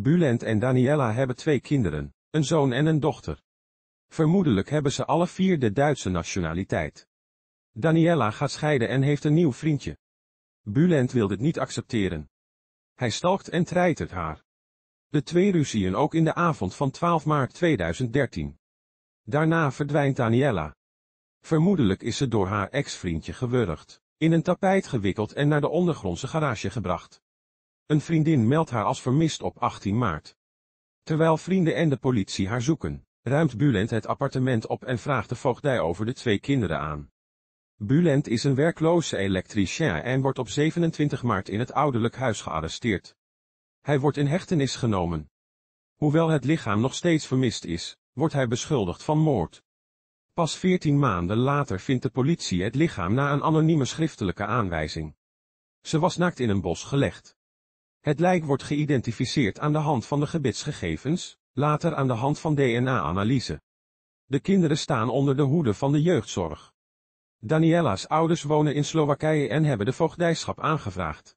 Bulent en Daniela hebben twee kinderen, een zoon en een dochter. Vermoedelijk hebben ze alle vier de Duitse nationaliteit. Daniela gaat scheiden en heeft een nieuw vriendje. Bulent wil dit niet accepteren. Hij stalkt en treitert haar. De twee ruzien ook in de avond van 12 maart 2013. Daarna verdwijnt Daniela. Vermoedelijk is ze door haar ex-vriendje gewurgd, in een tapijt gewikkeld en naar de ondergrondse garage gebracht. Een vriendin meldt haar als vermist op 18 maart. Terwijl vrienden en de politie haar zoeken, ruimt Bulent het appartement op en vraagt de voogdij over de twee kinderen aan. Bulent is een werkloze elektricien en wordt op 27 maart in het ouderlijk huis gearresteerd. Hij wordt in hechtenis genomen. Hoewel het lichaam nog steeds vermist is, wordt hij beschuldigd van moord. Pas 14 maanden later vindt de politie het lichaam na een anonieme schriftelijke aanwijzing. Ze was naakt in een bos gelegd. Het lijk wordt geïdentificeerd aan de hand van de gebitsgegevens, later aan de hand van DNA-analyse. De kinderen staan onder de hoede van de jeugdzorg. Daniela's ouders wonen in Slowakije en hebben de voogdijschap aangevraagd.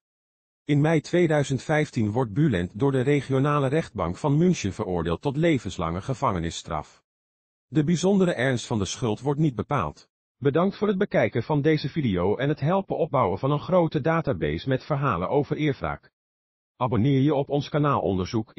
In mei 2015 wordt Bulent door de regionale rechtbank van München veroordeeld tot levenslange gevangenisstraf. De bijzondere ernst van de schuld wordt niet bepaald. Bedankt voor het bekijken van deze video en het helpen opbouwen van een grote database met verhalen over eervraag. Abonneer je op ons kanaal Onderzoek